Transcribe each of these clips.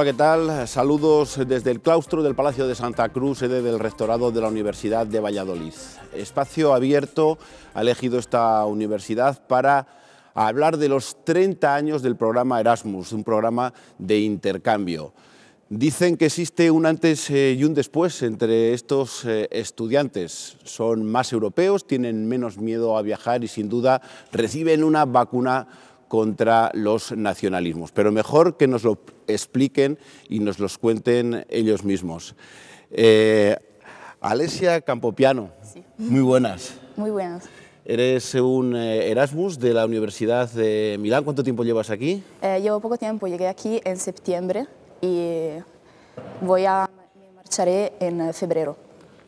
Hola, ¿qué tal? Saludos desde el claustro del Palacio de Santa Cruz, sede del Rectorado de la Universidad de Valladolid. Espacio abierto ha elegido esta universidad para hablar de los 30 años del programa Erasmus, un programa de intercambio. Dicen que existe un antes eh, y un después entre estos eh, estudiantes. Son más europeos, tienen menos miedo a viajar y sin duda reciben una vacuna contra los nacionalismos. Pero mejor que nos lo expliquen y nos los cuenten ellos mismos. Eh, Alesia Campopiano, muy buenas. Muy buenas. Eres un eh, Erasmus de la Universidad de Milán. ¿Cuánto tiempo llevas aquí? Eh, llevo poco tiempo. Llegué aquí en septiembre y voy a marcharé en eh, febrero.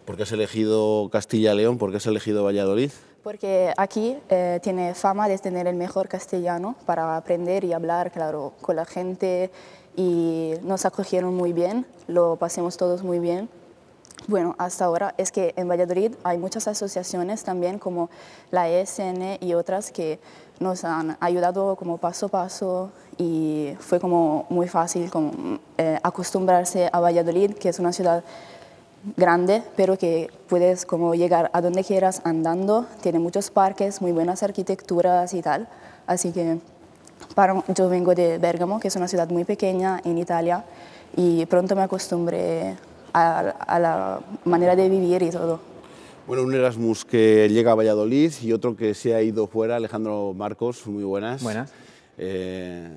¿Por qué has elegido Castilla-León? ¿Por qué has elegido Valladolid? Porque aquí eh, tiene fama de tener el mejor castellano para aprender y hablar, claro, con la gente y nos acogieron muy bien, lo pasemos todos muy bien. Bueno, hasta ahora es que en Valladolid hay muchas asociaciones también como la ESN y otras que nos han ayudado como paso a paso y fue como muy fácil como, eh, acostumbrarse a Valladolid, que es una ciudad grande, pero que puedes como llegar a donde quieras andando. Tiene muchos parques, muy buenas arquitecturas y tal. Así que para, yo vengo de Bérgamo, que es una ciudad muy pequeña en Italia, y pronto me acostumbré a, la manera de vivir y todo. Bueno, un Erasmus que llega a Valladolid y otro que se ha ido fuera, Alejandro Marcos, muy buenas. Buenas. Eh,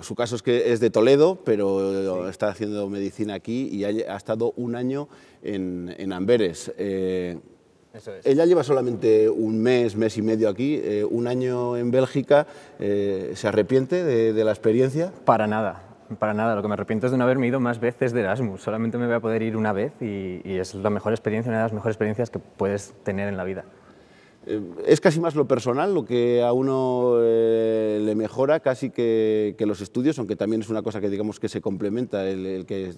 su caso es que es de Toledo, pero eh, está haciendo medicina aquí y ha, estado un año en, Amberes. Eh, ella lleva solamente un mes, mes y medio aquí, eh, un año en Bélgica. ¿Se arrepiente de, la experiencia? Para nada, para nada. Lo que me arrepiento es de no haberme ido más veces de Erasmus. Solamente me voy a poder ir una vez y es la mejor experiencia, una de las mejores experiencias que puedes tener en la vida. Eh, es casi más lo personal lo que a uno eh, le mejora casi que, los estudios, aunque también es una cosa que digamos que se complementa el, que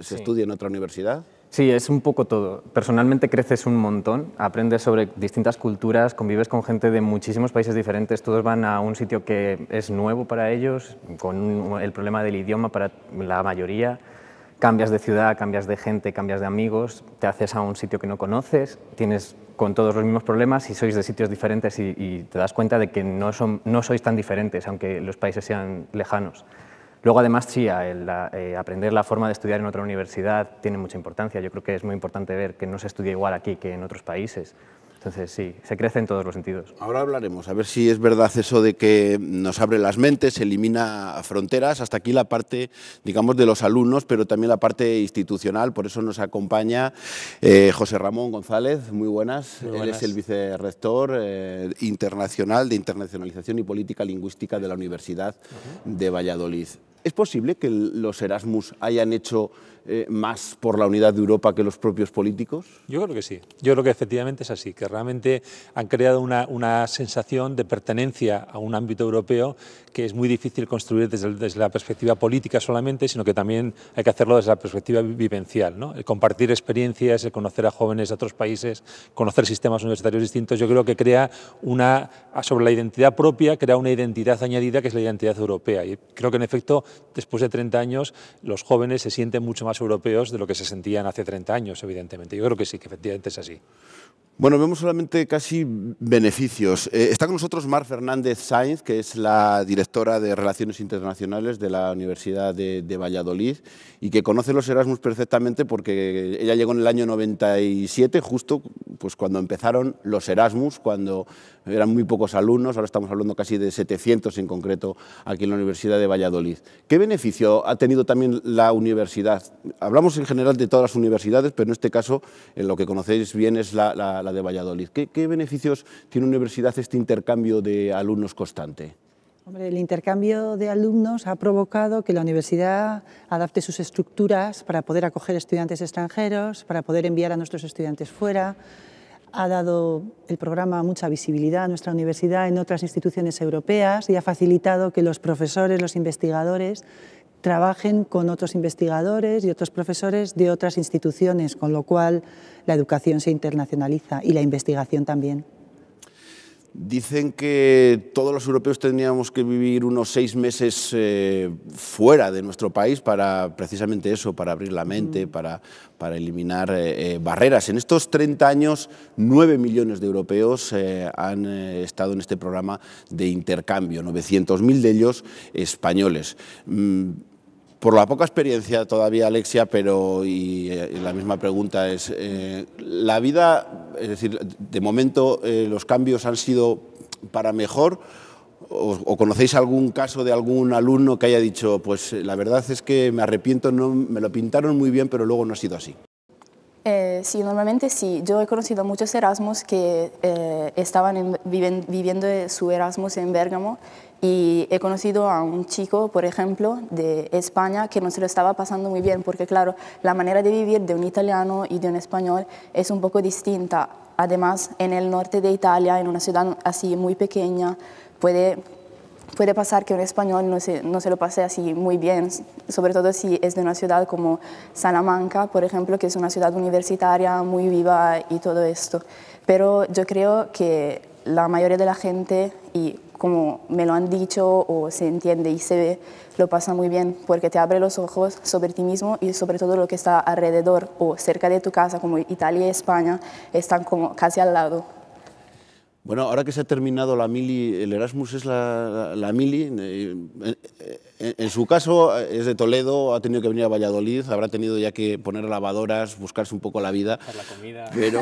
se, estudie en otra universidad. Sí, es un poco todo. Personalmente creces un montón, aprendes sobre distintas culturas, convives con gente de muchísimos países diferentes, todos van a un sitio que es nuevo para ellos, con el problema del idioma para la mayoría cambias de ciudad, cambias de gente, cambias de amigos, te haces a un sitio que no conoces, tienes con todos los mismos problemas y sois de sitios diferentes y, te das cuenta de que no, son, no sois tan diferentes, aunque los países sean lejanos. Luego, además, sí, el, eh, aprender la forma de estudiar en otra universidad tiene mucha importancia. Yo creo que es muy importante ver que no se estudia igual aquí que en otros países. Entonces, sí, se crece en todos los sentidos. Ahora hablaremos, a ver si es verdad eso de que nos abre las mentes, elimina fronteras. Hasta aquí la parte, digamos, de los alumnos, pero también la parte institucional. Por eso nos acompaña eh, José Ramón González. Muy buenas. Él es el vicerrector eh, internacional de internacionalización y política lingüística de la Universidad de Valladolid. ¿Es posible que los Erasmus hayan hecho eh, más por la unidad de Europa que los propios políticos? Yo creo que sí. Yo creo que efectivamente es así, que realmente han creado una, sensación de pertenencia a un ámbito europeo que es muy difícil construir desde, la perspectiva política solamente, sino que también hay que hacerlo desde la perspectiva vivencial. ¿no? El compartir experiencias, el conocer a jóvenes de otros países, conocer sistemas universitarios distintos, yo creo que crea una, sobre la identidad propia, crea una identidad añadida que es la identidad europea. Y creo que en efecto después de 30 años los jóvenes se sienten mucho más europeos de lo que se sentían hace 30 años, evidentemente. Yo creo que sí, que efectivamente es así. Bueno, vemos solamente casi beneficios. Eh, está con nosotros Mar Fernández Sainz, que es la directora de Relaciones Internacionales de la Universidad de, Valladolid y que conoce los Erasmus perfectamente porque ella llegó en el año 97, justo pues, cuando empezaron los Erasmus, cuando eran muy pocos alumnos, ahora estamos hablando casi de 700 en concreto aquí en la Universidad de Valladolid. ¿Qué beneficio ha tenido también la universidad? Hablamos en general de todas las universidades, pero en este caso lo que conocéis bien es la, la la de Valladolid. ¿Qué, beneficios tiene universidad este intercambio de alumnos constante? el intercambio de alumnos ha provocado que la universidad adapte sus estructuras para poder acoger estudiantes extranjeros, para poder enviar a nuestros estudiantes fuera. Ha dado el programa mucha visibilidad a nuestra universidad en otras instituciones europeas y ha facilitado que los profesores, los investigadores, trabajen con otros investigadores y otros profesores de otras instituciones, con lo cual la educación se internacionaliza y la investigación también. Dicen que todos los europeos tendríamos que vivir unos seis meses eh, fuera de nuestro país para precisamente eso, para abrir la mente, mm. para, para eliminar eh, eh, barreras. En estos 30 años, 9 millones de europeos han estado en este programa de intercambio, 900.000 de ellos españoles. Mm, por la poca experiencia todavía, Alexia, pero y, eh, la misma pregunta es, eh, la vida, es decir, de momento eh, los cambios han sido para mejor. O, conocéis algún caso de algún alumno que haya dicho, pues la verdad es que me arrepiento, no, me lo pintaron muy bien, pero luego no ha sido así? sí, normalmente sí. Yo he conocido muchos Erasmus que estaban viviendo su Erasmus en Bérgamo y he conocido a un chico, por ejemplo, de España que no se lo estaba pasando muy bien, porque claro, la manera de vivir de un italiano y de un español es un poco distinta. Además, en el norte de Italia, en una ciudad así muy pequeña, puede, puede pasar que un español no se, no se lo pase así muy bien, sobre todo si es de una ciudad como Salamanca, por ejemplo, que es una ciudad universitaria muy viva y todo esto. Pero yo creo que la mayoría de la gente, y como me lo han dicho o se entiende y se ve, lo pasa muy bien porque te abre los ojos sobre ti mismo y sobre todo lo que está alrededor o cerca de tu casa, como Italia y España, están como casi al lado. Bueno, ahora que se ha terminado la mili, el Erasmus es la, mili. Eh, eh, en, su caso eh, es de Toledo, ha tenido que venir a Valladolid, habrá tenido ya que poner lavadoras, buscarse un poco la vida. la comida. Pero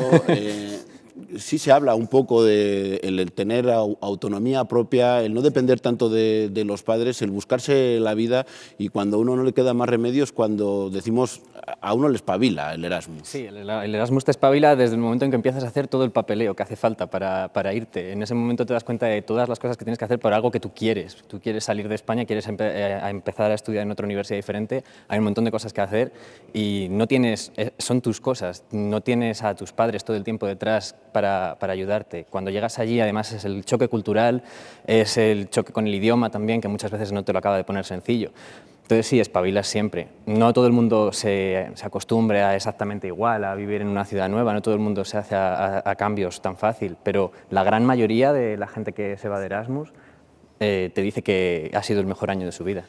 sí se habla un poco de el tener autonomía propia, el no depender tanto de, los padres, el buscarse la vida y cuando a uno no le queda más remedio cuando decimos a uno le espabila el Erasmus. Sí, el, Erasmus te espabila desde el momento en que empiezas a hacer todo el papeleo que hace falta para, irte. En ese momento te das cuenta de todas las cosas que tienes que hacer por algo que tú quieres. Tú quieres salir de España, quieres eh, empezar a estudiar en otra universidad diferente, hay un montón de cosas que hacer y no tienes, eh, son tus cosas, no tienes a tus padres todo el tiempo detrás para, ayudarte. Cuando llegas allí, además, es el choque cultural, es el choque con el idioma también, que muchas veces no te lo acaba de poner sencillo. Entonces sí, espabilas siempre. No todo el mundo se, se acostumbre a exactamente igual, a vivir en una ciudad nueva, no todo el mundo se hace a, cambios tan fácil, pero la gran mayoría de la gente que se va de Erasmus eh, te dice que ha sido el mejor año de su vida.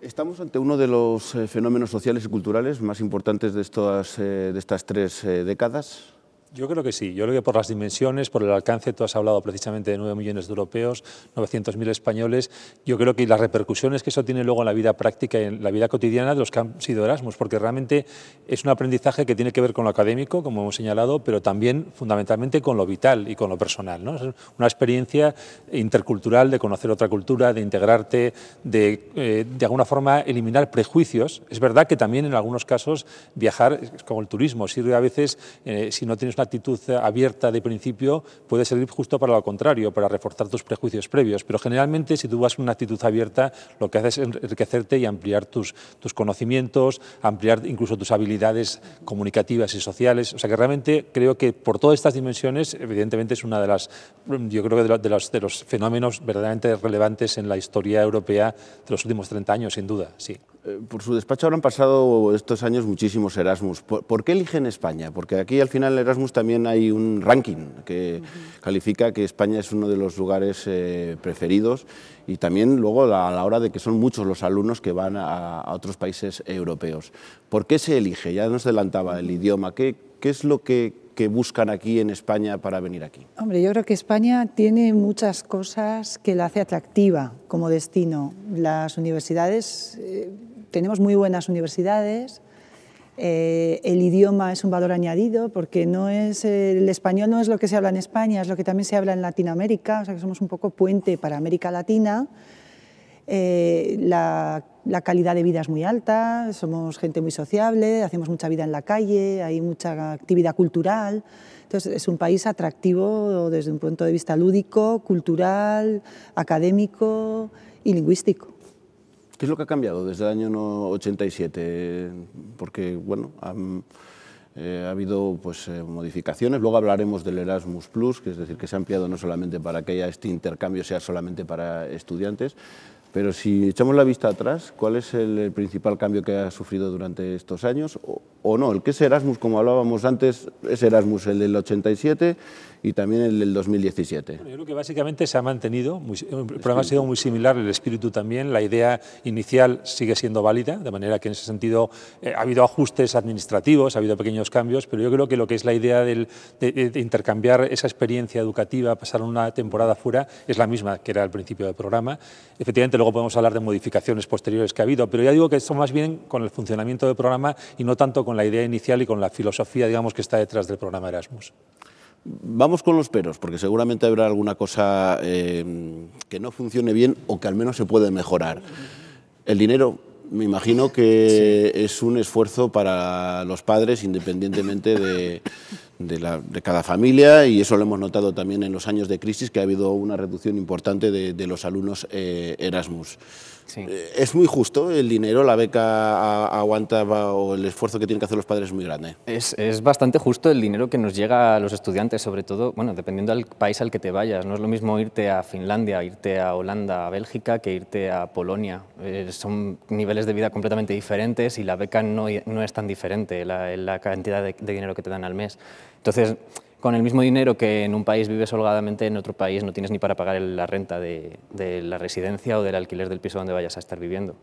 Estamos ante uno de los eh, fenómenos sociales y culturales más importantes de eh, de estas tres décadas, yo creo que sí. Yo creo que por las dimensiones, por el alcance, tú has hablado precisamente de 9 millones de europeos, 900.000 españoles. Yo creo que las repercusiones que eso tiene luego en la vida práctica y en la vida cotidiana de los que han sido Erasmus, porque realmente es un aprendizaje que tiene que ver con lo académico, como hemos señalado, pero también fundamentalmente con lo vital y con lo personal. ¿no? Es una experiencia intercultural de conocer otra cultura, de integrarte, de eh, de alguna forma eliminar prejuicios. Es verdad que también en algunos casos viajar, como el turismo, sirve a veces, eh, si no tienes una actitud abierta de principio puede servir justo para lo contrario, para reforzar tus prejuicios previos. Pero generalmente, si tú vas con una actitud abierta, lo que haces es enriquecerte y ampliar tus, tus conocimientos, ampliar incluso tus habilidades comunicativas y sociales. O sea que realmente creo que por todas estas dimensiones, evidentemente es una de las, yo creo que de los, de los fenómenos verdaderamente relevantes en la historia europea de los últimos 30 años, sin duda, sí. Eh, por su despacho han pasado estos años muchísimos Erasmus. ¿Por, qué eligen España? Porque aquí al final Erasmus también hay un ranking que califica que España es uno de los lugares eh, preferidos y también luego a la hora de que son muchos los alumnos que van a, otros países europeos. ¿Por qué se elige? Ya nos adelantaba el idioma. qué es lo que que buscan aquí en España para venir aquí? Hombre, yo creo que España tiene muchas cosas que la hace atractiva como destino. Las universidades, eh, tenemos muy buenas universidades, eh, el idioma es un valor añadido porque no es, eh, el español no es lo que se habla en España, es lo que también se habla en Latinoamérica, o sea que somos un poco puente para América Latina la calidad de vida es muy alta, somos gente muy sociable, hacemos mucha vida en la calle, hay mucha actividad cultural. Entonces, es un país atractivo desde un punto de vista lúdico, cultural, académico y lingüístico. ¿Qué es lo que ha cambiado desde el año 87? Porque, bueno, eh, ha habido pues, eh, modificaciones. Luego hablaremos del Erasmus Plus, que es decir, que se ha ampliado no solamente para que haya este intercambio sea solamente para estudiantes, pero si echamos la vista atrás, ¿cuál es el principal cambio que ha sufrido durante estos años? o no. El que es Erasmus, como hablábamos antes, es Erasmus el del 87 y también el del 2017. yo creo que básicamente se ha mantenido, el programa ha sido muy similar, el espíritu también, la idea inicial sigue siendo válida, de manera que en ese sentido eh, ha habido ajustes administrativos, ha habido pequeños cambios, pero yo creo que lo que es la idea del, de, de, intercambiar esa experiencia educativa, pasar una temporada fuera, es la misma que era al principio del programa. Efectivamente, luego podemos hablar de modificaciones posteriores que ha habido, pero ya digo que esto más bien con el funcionamiento del programa y no tanto con la idea inicial y con la filosofía, digamos, que está detrás del programa Erasmus. Vamos con los peros, porque seguramente habrá alguna cosa eh, que no funcione bien o que al menos se puede mejorar. El dinero, me imagino que es un esfuerzo para los padres, independientemente de, de, cada familia y eso lo hemos notado también en los años de crisis que ha habido una reducción importante de, los alumnos eh, Erasmus. Eh, ¿Es muy justo el dinero, la beca aguanta o el esfuerzo que tienen que hacer los padres es muy grande? Es, es, bastante justo el dinero que nos llega a los estudiantes, sobre todo, bueno, dependiendo del país al que te vayas. No es lo mismo irte a Finlandia, irte a Holanda, a Bélgica, que irte a Polonia. Eh, son niveles de vida completamente diferentes y la beca no, no es tan diferente, la, la cantidad de dinero que te dan al mes. Entonces, con el mismo dinero que en un país vives holgadamente, en otro país no tienes ni para pagar la renta de, la residencia o del alquiler del piso donde vayas a estar viviendo.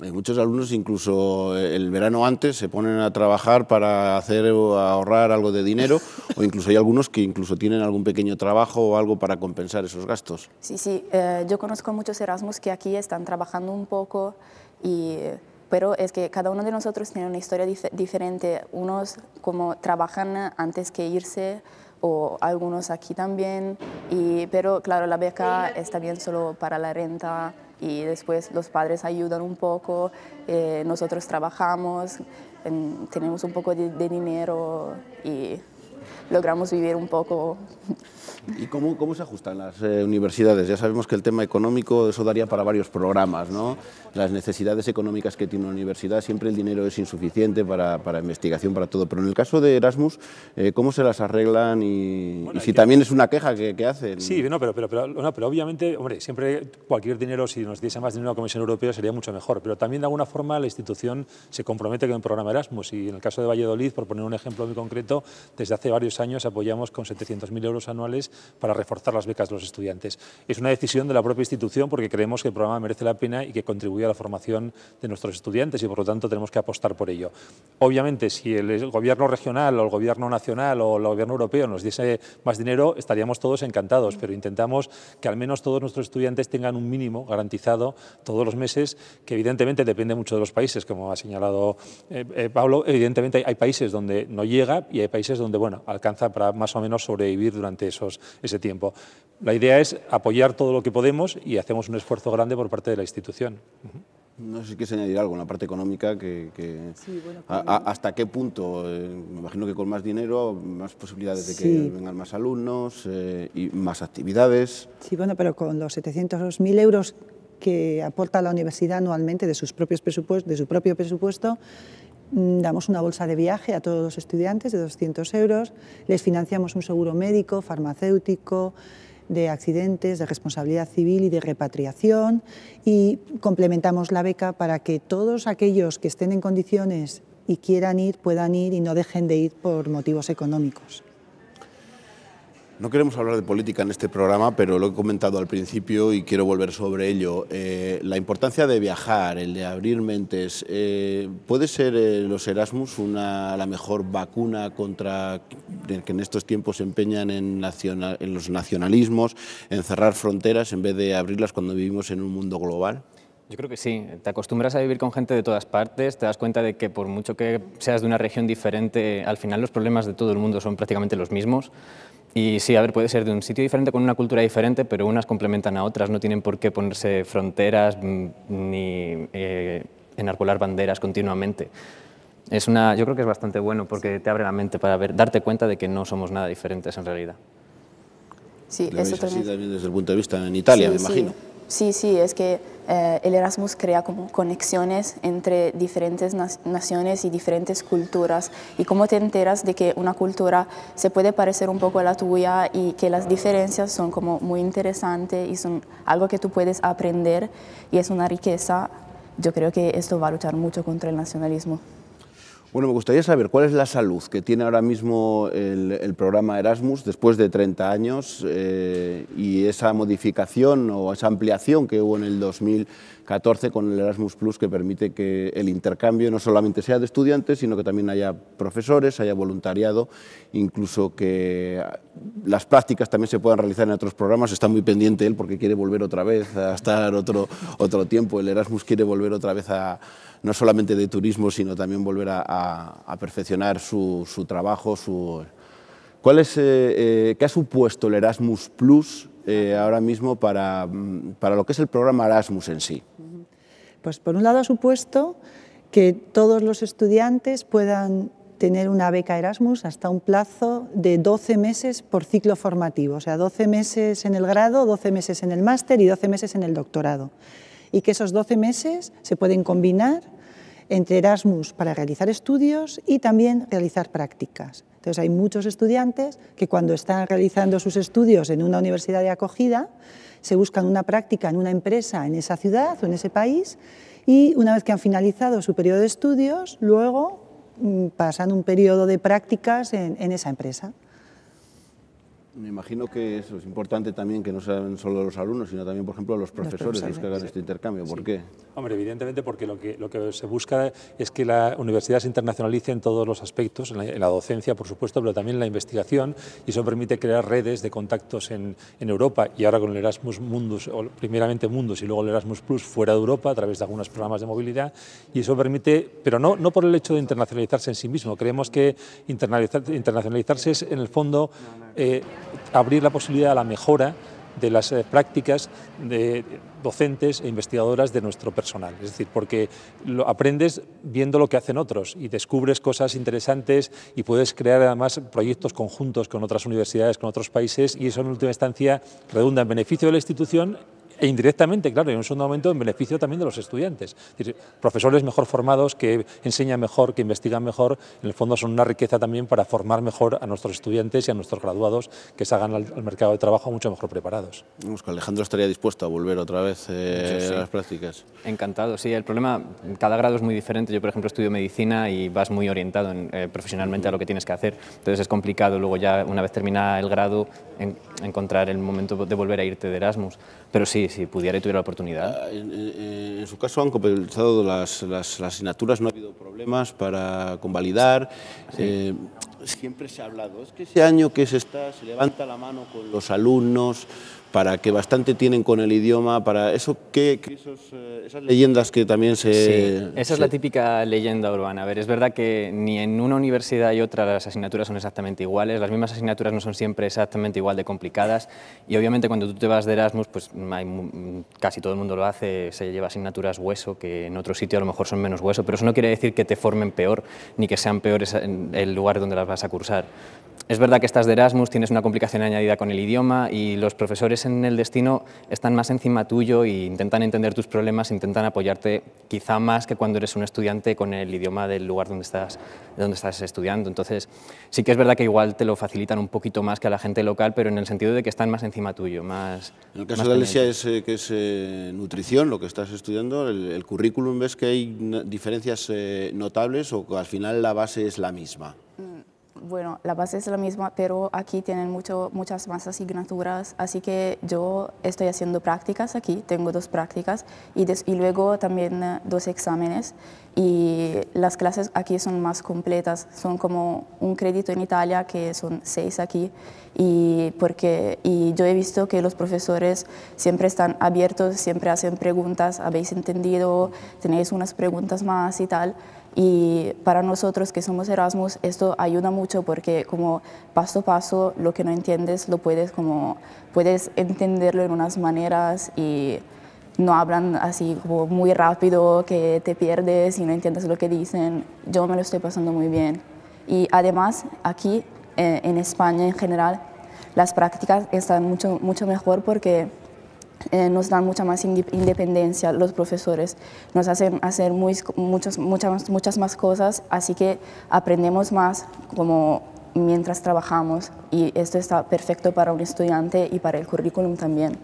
Hay muchos alumnos incluso eh, el verano antes se ponen a trabajar para hacer ahorrar algo de dinero o incluso hay algunos que incluso tienen algún pequeño trabajo o algo para compensar esos gastos. Sí, sí, eh, yo conozco muchos Erasmus que aquí están trabajando un poco y eh, pero es que cada uno de nosotros tiene una historia diferente. Unos como trabajan antes que irse o algunos aquí también, y, pero claro, la beca está bien solo para la renta y después los padres ayudan un poco, eh, nosotros trabajamos, tenemos un poco de dinero y logramos vivir un poco. ¿Y cómo, cómo se ajustan las eh, universidades? Ya sabemos que el tema económico, eso daría para varios programas, ¿no? Las necesidades económicas que tiene una universidad, siempre el dinero es insuficiente para, para investigación, para todo. Pero en el caso de Erasmus, eh, ¿cómo se las arreglan y, si también es una queja que, que hacen? Sí, no pero, pero, pero, no, pero obviamente, hombre, siempre cualquier dinero, si nos diese más dinero a la Comisión Europea, sería mucho mejor. Pero también, de alguna forma, la institución se compromete con el programa Erasmus. Y en el caso de Valladolid, por poner un ejemplo muy concreto, desde hace varios años apoyamos con 700.000 euros anuales para reforzar las becas de los estudiantes. Es una decisión de la propia institución porque creemos que el programa merece la pena y que contribuye a la formación de nuestros estudiantes y por lo tanto tenemos que apostar por ello. Obviamente, si el gobierno regional o el gobierno nacional o el gobierno europeo nos diese más dinero, estaríamos todos encantados, pero intentamos que al menos todos nuestros estudiantes tengan un mínimo garantizado todos los meses, que evidentemente depende mucho de los países, como ha señalado eh, eh, Pablo. Evidentemente hay países donde no llega y hay países donde, bueno, alcanza para más o menos sobrevivir durante esos, ese tiempo. La idea es apoyar todo lo que podemos y hacemos un esfuerzo grande por parte de la institución. No sé si quieres añadir algo en la parte económica, que, hasta qué punto, eh, me imagino que con más dinero, más posibilidades de que vengan más alumnos eh, y más actividades. Sí, bueno, pero con los 700.000 euros que aporta la universidad anualmente de, sus propios presupuestos, de su propio presupuesto, Mm, damos una bolsa de viaje a todos los estudiantes de 200 euros, les financiamos un seguro médico, farmacéutico, de accidentes, de responsabilidad civil y de repatriación y complementamos la beca para que todos aquellos que estén en condiciones y quieran ir puedan ir y no dejen de ir por motivos económicos. No queremos hablar de política en este programa, pero lo he comentado al principio y quiero volver sobre ello. Eh, la importancia de viajar, el de abrir mentes, eh, ¿puede ser eh, los Erasmus una, la mejor vacuna contra que en estos tiempos se empeñan en, en los nacionalismos, en cerrar fronteras en vez de abrirlas cuando vivimos en un mundo global? Yo creo que sí, te acostumbras a vivir con gente de todas partes, te das cuenta de que por mucho que seas de una región diferente, al final los problemas de todo el mundo son prácticamente los mismos. Y sí, a ver, puede ser de un sitio diferente, con una cultura diferente, pero unas complementan a otras, no tienen por qué ponerse fronteras mm, ni eh, enarbolar banderas continuamente. Es una, yo creo que es bastante bueno porque te abre la mente para ver, darte cuenta de que no somos nada diferentes en realidad. Sí, eso también desde el punto de vista en Italia, me imagino. Sí, sí, es que eh, el Erasmus crea como conexiones entre diferentes naciones y diferentes culturas y cómo te enteras de que una cultura se puede parecer un poco a la tuya y que las diferencias son como muy interesantes y son algo que tú puedes aprender y es una riqueza, yo creo que esto va a luchar mucho contra el nacionalismo. Bueno, me gustaría saber cuál es la salud que tiene ahora mismo el, programa Erasmus después de 30 años eh, y esa modificación o esa ampliación que hubo en el 2014 con el Erasmus Plus que permite que el intercambio no solamente sea de estudiantes, sino que también haya profesores, haya voluntariado, incluso que las prácticas también se puedan realizar en otros programas. Está muy pendiente él porque quiere volver otra vez a estar otro, otro tiempo. El Erasmus quiere volver otra vez a no solamente de turismo, sino también volver a, perfeccionar su, trabajo. Su... ¿Cuál eh, eh, ¿Qué ha supuesto el Erasmus Plus eh, ahora mismo para, mm, para, lo que es el programa Erasmus en sí? Pues por un lado ha supuesto que todos los estudiantes puedan tener una beca Erasmus hasta un plazo de 12 meses por ciclo formativo, o sea, 12 meses en el grado, 12 meses en el máster y 12 meses en el doctorado y que esos 12 meses se pueden combinar entre Erasmus para realizar estudios y también realizar prácticas. Entonces hay muchos estudiantes que cuando están realizando sus estudios en una universidad de acogida, se buscan una práctica en una empresa en esa ciudad o en ese país y una vez que han finalizado su periodo de estudios, luego mm, pasan un periodo de prácticas en, en esa empresa. Me imagino que eso es importante también que no sean solo los alumnos, sino también, por ejemplo, los profesores los, que hagan este intercambio. ¿Por qué? Hombre, evidentemente porque lo que, se busca es que la universidad se internacionalice en todos los aspectos, en la, docencia por supuesto, pero también en la investigación y eso permite crear redes de contactos en, Europa y ahora con el Erasmus Mundus, o primeramente Mundus y luego el Erasmus Plus fuera de Europa a través de algunos programas de movilidad y eso permite, pero no, por el hecho de internacionalizarse en sí mismo, creemos que internacionalizarse es en el fondo eh, abrir la posibilidad a la mejora de las eh, prácticas de docentes e investigadoras de nuestro personal. Es decir, porque aprendes viendo lo que hacen otros y descubres cosas interesantes y puedes crear además proyectos conjuntos con otras universidades, con otros países y eso en última instancia redunda en beneficio de la institución e indirectamente, claro, en un segundo momento en beneficio también de los estudiantes. profesores mejor formados, que enseñan mejor, que investigan mejor, en el fondo son una riqueza también para formar mejor a nuestros estudiantes y a nuestros graduados que salgan al, al mercado de trabajo mucho mejor preparados. Alejandro estaría dispuesto a volver otra vez eh, a las prácticas. Encantado, sí, el problema, cada grado es muy diferente, yo por ejemplo estudio medicina y vas muy orientado eh, profesionalmente a lo que tienes que hacer, entonces es complicado luego ya una vez terminada el grado encontrar el momento de volver a irte de Erasmus. Pero sí, si pudiera y tuviera la oportunidad. Ah, en, su caso han compensado las, asignaturas, no ha habido problemas para convalidar. Eh, siempre se ha hablado, es que ese año que se está, se levanta la mano con los alumnos, para que bastante tienen con el idioma, para eso que, eh, esas leyendas que también se... Sí, esa es la típica leyenda urbana. A ver, es verdad que ni en una universidad y otra las asignaturas son exactamente iguales, las mismas asignaturas no son siempre exactamente igual de complicadas y obviamente cuando tú te vas de Erasmus, pues casi todo el mundo lo hace, se lleva asignaturas hueso, que en otro sitio a lo mejor son menos hueso, pero eso no quiere decir que te formen peor ni que sean peores en el lugar donde las vas a cursar. Es verdad que estás de Erasmus, tienes una complicación añadida con el idioma y los profesores en el destino están más encima tuyo e intentan entender tus problemas, intentan apoyarte quizá más que cuando eres un estudiante con el idioma del lugar donde estás, donde estás estudiando. Entonces, sí que es verdad que igual te lo facilitan un poquito más que a la gente local, pero en el sentido de que están más encima tuyo, más... En el caso de Alesia es eh, que es eh, nutrición, lo que estás estudiando, el, currículum ves que hay diferencias eh, notables o que al final la base es la misma. Mm, bueno, la base es la misma, pero aquí tienen mucho, muchas más asignaturas, así que yo estoy haciendo prácticas aquí, tengo dos prácticas y, y luego también eh, dos exámenes y las clases aquí son más completas, son como un crédito en Italia que son seis aquí y, porque, yo he visto que los profesores siempre están abiertos, siempre hacen preguntas, habéis entendido, tenéis unas preguntas más y tal y para nosotros que somos Erasmus esto ayuda mucho porque como paso a paso lo que no entiendes lo puedes como puedes entenderlo en unas maneras y no hablan así como muy rápido, que te pierdes y no entiendes lo que dicen. Yo me lo estoy pasando muy bien. Y además aquí eh, en España en general las prácticas están mucho, mucho mejor porque eh, nos dan mucha más independencia los profesores, nos hacen hacer muchas, muchas más cosas, así que aprendemos más como mientras trabajamos y esto está perfecto para un estudiante y para el currículum también.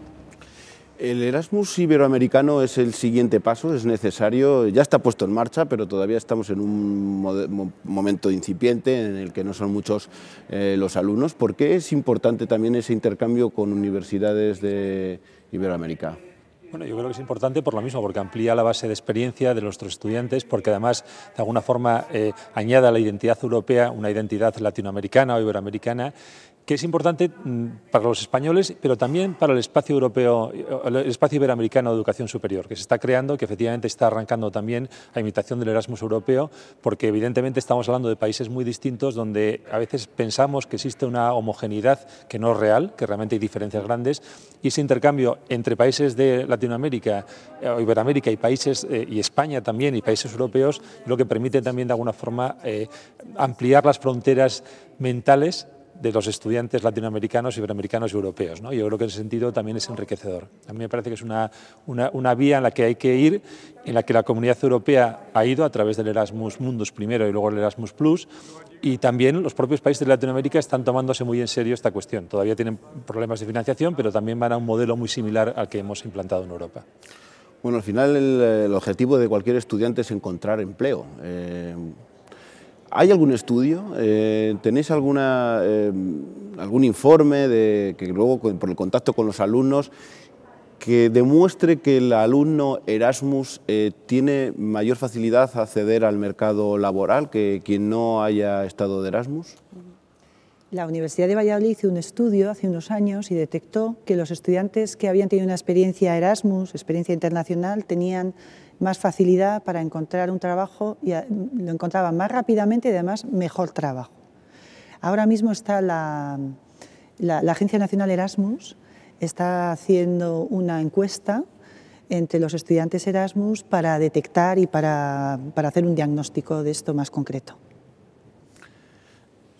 El Erasmus iberoamericano es el siguiente paso, es necesario, ya está puesto en marcha, pero todavía estamos en un momento incipiente en el que no son muchos eh, los alumnos. ¿Por qué es importante también ese intercambio con universidades de Iberoamérica? Bueno, yo creo que es importante por lo mismo, porque amplía la base de experiencia de nuestros estudiantes, porque además de alguna forma añada eh, añade a la identidad europea una identidad latinoamericana o iberoamericana que es importante mm, para los españoles, pero también para el espacio europeo, el espacio iberoamericano de educación superior, que se está creando, que efectivamente está arrancando también a imitación del Erasmus europeo, porque evidentemente estamos hablando de países muy distintos donde a veces pensamos que existe una homogeneidad que no es real, que realmente hay diferencias grandes, y ese intercambio entre países de Latinoamérica, eh, Iberoamérica y países, eh, y España también, y países europeos, lo que permite también de alguna forma eh, ampliar las fronteras mentales de los estudiantes latinoamericanos, iberoamericanos y europeos. ¿no? Yo creo que en ese sentido también es enriquecedor. A mí me parece que es una, vía en la que hay que ir, en la que la comunidad europea ha ido a través del Erasmus Mundus primero y luego el Erasmus Plus, y también los propios países de Latinoamérica están tomándose muy en serio esta cuestión. Todavía tienen problemas de financiación, pero también van a un modelo muy similar al que hemos implantado en Europa. Bueno, al final el, objetivo de cualquier estudiante es encontrar empleo. Eh, ¿Hay algún estudio? Eh, ¿Tenéis alguna, em, algún informe de, que luego por el contacto con los alumnos que demuestre que el alumno Erasmus eh, tiene mayor facilidad a acceder al mercado laboral que quien no haya estado de Erasmus? La Universidad de Valladolid hizo un estudio hace unos años y detectó que los estudiantes que habían tenido una experiencia Erasmus, experiencia internacional, tenían más facilidad para encontrar un trabajo y ah, lo encontraba más rápidamente y además mejor trabajo. Ahora mismo está la, Agencia Nacional Erasmus, está haciendo una encuesta entre los estudiantes Erasmus para detectar y para hacer un diagnóstico de esto más concreto.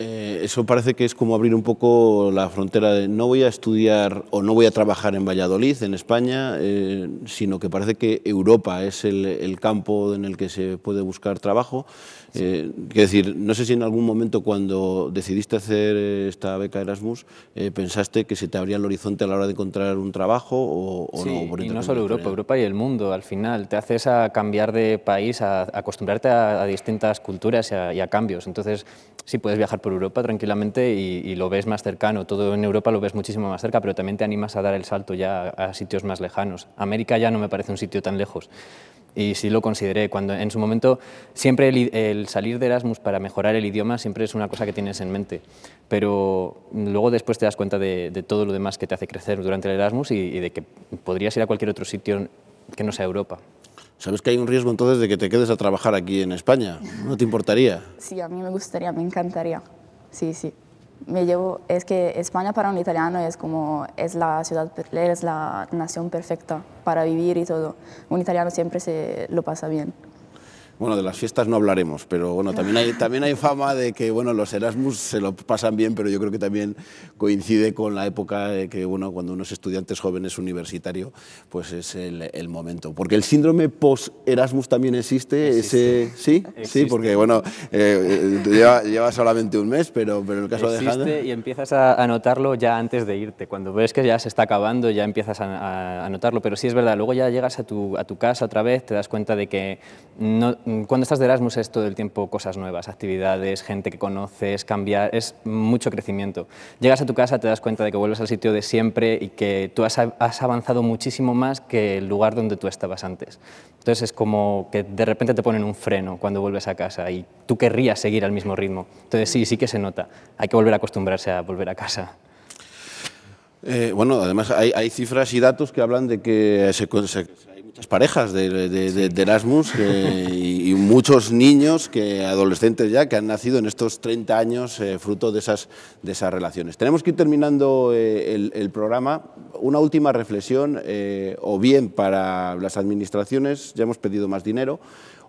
Eh, eso parece que es como abrir un poco la frontera de no voy a estudiar o no voy a trabajar en Valladolid, en España, eh, sino que parece que Europa es el, campo en el que se puede buscar trabajo. es eh, quiero decir, no sé si en algún momento cuando decidiste hacer esta beca Erasmus pensaste que se te abría el horizonte a la hora de encontrar un trabajo o, o no. y no solo Europa, Europa y el mundo al final. Te haces a cambiar de país, a, acostumbrarte a, distintas culturas y a, cambios. Entonces, sí puedes viajar por Europa tranquilamente y, lo ves más cercano. Todo en Europa lo ves muchísimo más cerca, pero también te animas a dar el salto ya a, sitios más lejanos. América ya no me parece un sitio tan lejos y sí lo consideré. Cuando en su momento, siempre el, salir de Erasmus para mejorar el idioma siempre es una cosa que tienes en mente, pero luego después te das cuenta de, todo lo demás que te hace crecer durante el Erasmus y, y, de que podrías ir a cualquier otro sitio que no sea Europa. ¿Sabes que hay un riesgo entonces de que te quedes a trabajar aquí en España? ¿No te importaría? Sí, a mí me gustaría, me encantaría sí, sí. Me llevo, es que España para un italiano es como, es la ciudad, es la nación perfecta para vivir y todo. Un italiano siempre se lo pasa bien bueno, de las fiestas no hablaremos, pero bueno, también hay, también hay fama de que bueno, los Erasmus se lo pasan bien, pero yo creo que también coincide con la época que bueno, cuando uno es estudiante joven, universitario, pues es el, momento. Porque el síndrome post-Erasmus también existe, Ese, ¿sí? Sí, porque bueno, eh, eh, lleva, solamente un mes, pero, pero en el caso de Existe y empiezas a notarlo ya antes de irte, cuando ves que ya se está acabando, ya empiezas a, notarlo, pero sí es verdad, luego ya llegas a tu, a tu casa otra vez, te das cuenta de que no Mm, cuando estás de Erasmus es todo el tiempo cosas nuevas, actividades, gente que conoces, cambiar, es mucho crecimiento. Llegas a tu casa, te das cuenta de que vuelves al sitio de siempre y que tú has, avanzado muchísimo más que el lugar donde tú estabas antes. Entonces es como que de repente te ponen un freno cuando vuelves a casa y tú querrías seguir al mismo ritmo. Entonces sí, sí que se nota. Hay que volver a acostumbrarse a volver a casa. Eh, bueno, además hay, cifras y datos que hablan de que se las parejas de, Erasmus eh, y, muchos niños, que adolescentes ya, que han nacido en estos 30 años eh, fruto de esas, de esas relaciones. Tenemos que ir terminando eh, el, programa. Una última reflexión, o bien para las administraciones, ya hemos pedido más dinero,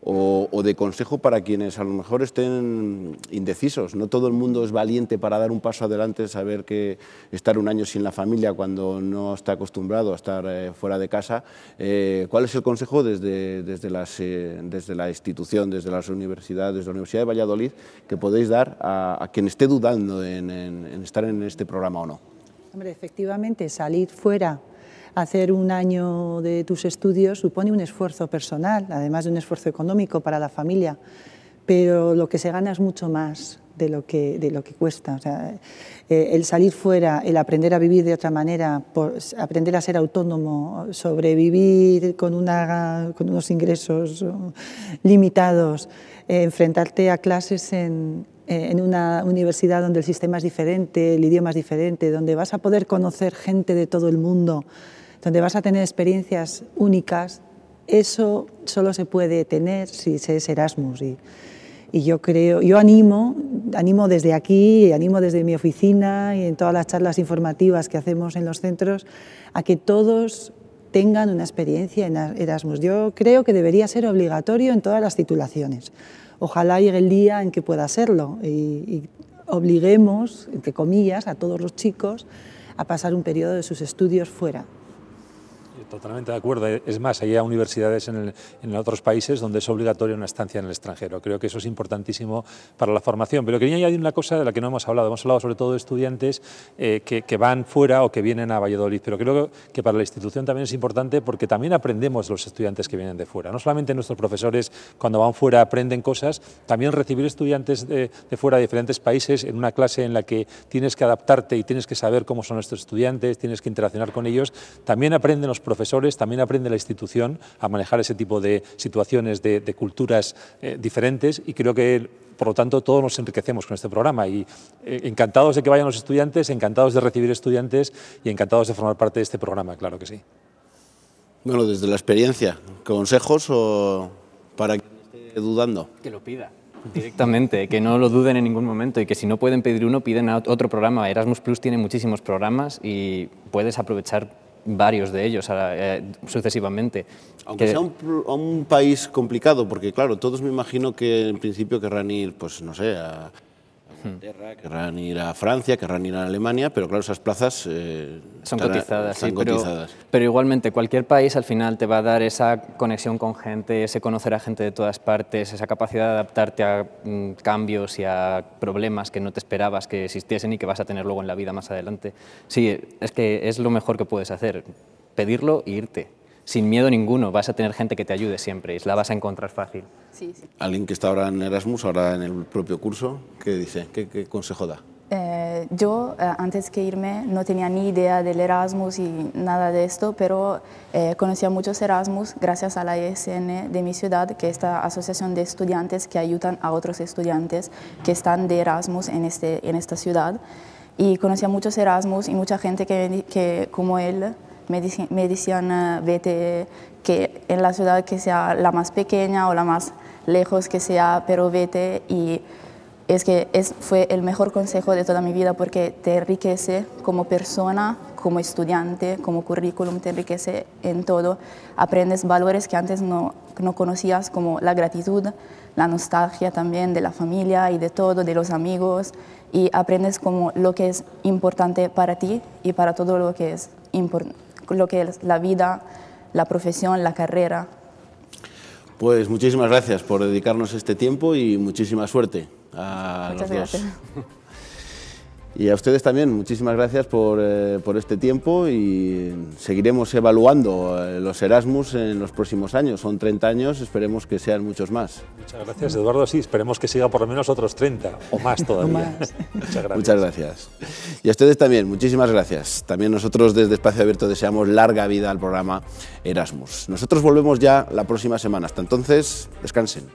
o, de consejo para quienes a lo mejor estén indecisos. No todo el mundo es valiente para dar un paso adelante, saber que estar un año sin la familia cuando no está acostumbrado a estar eh, fuera de casa. Eh, ¿Cuál es el consejo eh, desde, la institución, desde las universidades, desde la Universidad de Valladolid, que podéis dar a, quien esté dudando en, en estar en este programa o no? Hombre, efectivamente, salir fuera hacer un año de tus estudios supone un esfuerzo personal, además de un esfuerzo económico para la familia, pero lo que se gana es mucho más de lo que, de lo que cuesta. Eh, el salir fuera, el aprender a vivir de otra manera, aprender a ser autónomo, sobrevivir con, una, con unos ingresos eh, limitados, eh, enfrentarte a clases en una universidad donde el sistema es diferente, el idioma es diferente, donde vas a poder conocer gente de todo el mundo donde vas a tener experiencias únicas, eso solo se puede tener si se es Erasmus. Y, yo creo, yo animo, animo desde aquí, animo desde mi oficina y en todas las charlas informativas que hacemos en los centros a que todos tengan una experiencia en Erasmus. Yo creo que debería ser obligatorio en todas las titulaciones. Ojalá llegue el día en que pueda serlo y obliguemos, entre comillas, a todos los chicos a pasar un periodo de sus estudios fuera, totalmente de acuerdo. Es más, hay universidades en, otros países donde es obligatoria una estancia en el extranjero. Creo que eso es importantísimo para la formación. Pero quería añadir una cosa de la que no hemos hablado. Hemos hablado sobre todo de estudiantes eh, que, van fuera o que vienen a Valladolid. Pero creo que para la institución también es importante porque también aprendemos los estudiantes que vienen de fuera. No solamente nuestros profesores cuando van fuera aprenden cosas, también recibir estudiantes de, de fuera de diferentes países en una clase en la que tienes que adaptarte y tienes que saber cómo son nuestros estudiantes, tienes que interaccionar con ellos, también aprenden los profesores profesores, también aprende la institución a manejar ese tipo de situaciones, de, culturas eh, diferentes y creo que por lo tanto, todos nos enriquecemos con este programa y eh, encantados de que vayan los estudiantes, encantados de recibir estudiantes y encantados de formar parte de este programa, claro que sí. Bueno, desde la experiencia, ¿consejos o para que esté dudando? Que lo pida. Directamente, que no lo duden en ningún momento y que si no pueden pedir uno, piden a otro programa. Erasmus Plus tiene muchísimos programas y puedes aprovechar varios de ellos eh, sucesivamente. Aunque sea un, país complicado, porque claro, todos me imagino que en principio querrán ir, pues no sé, a, querrán ir a Francia, querrán ir a Alemania, pero claro, esas plazas eh, son cotizadas. Pero, igualmente, cualquier país al final te va a dar esa conexión con gente, ese conocer a gente de todas partes, esa capacidad de adaptarte a mm, cambios y a problemas que no te esperabas que existiesen y que vas a tener luego en la vida más adelante. Sí, es que es lo mejor que puedes hacer, pedirlo e irte sin miedo ninguno, vas a tener gente que te ayude siempre y la vas a encontrar fácil. Sí, sí. Alguien que está ahora en Erasmus, ahora en el propio curso, ¿qué dice? ¿Qué, consejo da? Eh, yo eh, antes que irme no tenía ni idea del Erasmus y nada de esto, pero eh, conocía muchos Erasmus gracias a la ESN de mi ciudad, que es esta asociación de estudiantes que ayudan a otros estudiantes que están de Erasmus en, este, en esta ciudad. Y conocía muchos Erasmus y mucha gente que, que como él me medicina vete que en la ciudad que sea la más pequeña o la más lejos que sea, pero vete y es que es, fue el mejor consejo de toda mi vida porque te enriquece como persona, como estudiante, como currículum, te enriquece en todo. Aprendes valores que antes no, no conocías como la gratitud, la nostalgia también de la familia y de todo, de los amigos y aprendes como lo que es importante para ti y para todo lo que es importante lo que es la vida, la profesión, la carrera. Pues muchísimas gracias por dedicarnos este tiempo y muchísima suerte a los dos. Y a ustedes también, muchísimas gracias por, eh, este tiempo y seguiremos evaluando eh, los Erasmus en los próximos años. Son 30 años, esperemos que sean muchos más. Muchas gracias, Eduardo. Sí, esperemos que siga por lo menos otros 30 o más todavía. Muchas gracias. Muchas gracias. Y a ustedes también, muchísimas gracias. También nosotros desde Espacio Abierto deseamos larga vida al programa Erasmus. Nosotros volvemos ya la próxima semana. Hasta entonces, descansen.